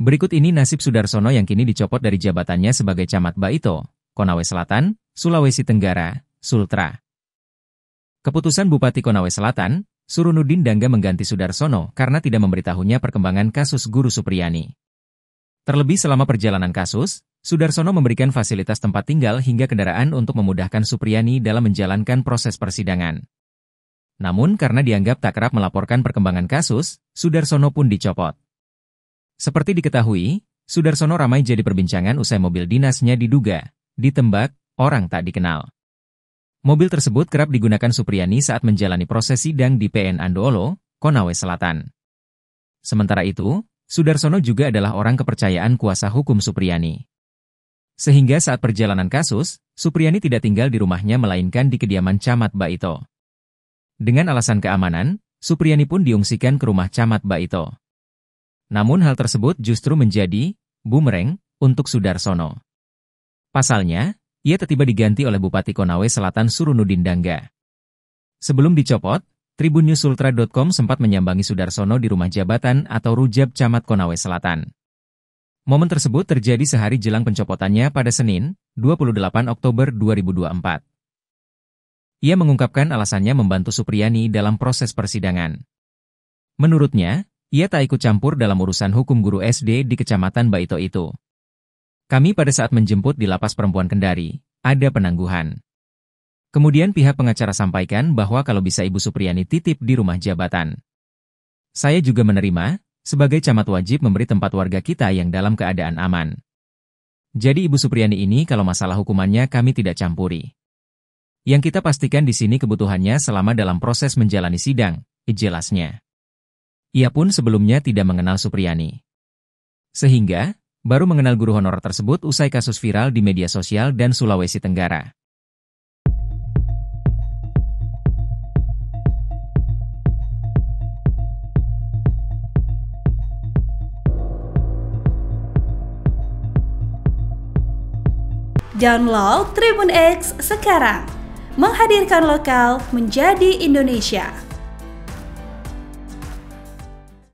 Berikut ini nasib Sudarsono yang kini dicopot dari jabatannya sebagai Camat Baito, Konawe Selatan, Sulawesi Tenggara, Sultra. Keputusan Bupati Konawe Selatan, Surunudin Dangga mengganti Sudarsono karena tidak memberitahunya perkembangan kasus Guru Supriyani. Terlebih selama perjalanan kasus, Sudarsono memberikan fasilitas tempat tinggal hingga kendaraan untuk memudahkan Supriyani dalam menjalankan proses persidangan. Namun karena dianggap tak kerap melaporkan perkembangan kasus, Sudarsono pun dicopot. Seperti diketahui, Sudarsono ramai jadi perbincangan usai mobil dinasnya diduga ditembak orang tak dikenal. Mobil tersebut kerap digunakan Supriyani saat menjalani proses sidang di PN Andolo, Konawe Selatan. Sementara itu, Sudarsono juga adalah orang kepercayaan kuasa hukum Supriyani. Sehingga saat perjalanan kasus, Supriyani tidak tinggal di rumahnya melainkan di kediaman Camat Baito. Dengan alasan keamanan, Supriyani pun diungsikan ke rumah Camat Baito. Namun hal tersebut justru menjadi bumerang untuk Sudarsono. Pasalnya, ia tiba-tiba diganti oleh Bupati Konawe Selatan Surunudin Dangga. Sebelum dicopot, Tribunnews.ultra.com sempat menyambangi Sudarsono di rumah jabatan atau Rujab Camat Konawe Selatan. Momen tersebut terjadi sehari jelang pencopotannya pada Senin, 28 Oktober 2024. Ia mengungkapkan alasannya membantu Supriyani dalam proses persidangan. Menurutnya, ia tak ikut campur dalam urusan hukum guru SD di kecamatan Baito itu. Kami pada saat menjemput di lapas perempuan Kendari, ada penangguhan. Kemudian pihak pengacara sampaikan bahwa kalau bisa Ibu Supriyani titip di rumah jabatan. Saya juga menerima, sebagai camat wajib memberi tempat warga kita yang dalam keadaan aman. Jadi Ibu Supriyani ini kalau masalah hukumannya kami tidak campuri. Yang kita pastikan di sini kebutuhannya selama dalam proses menjalani sidang, jelasnya. Ia pun sebelumnya tidak mengenal Supriyani. Sehingga, baru mengenal guru honorer tersebut usai kasus viral di media sosial dan Sulawesi Tenggara. Download Tribun X sekarang, menghadirkan lokal menjadi Indonesia.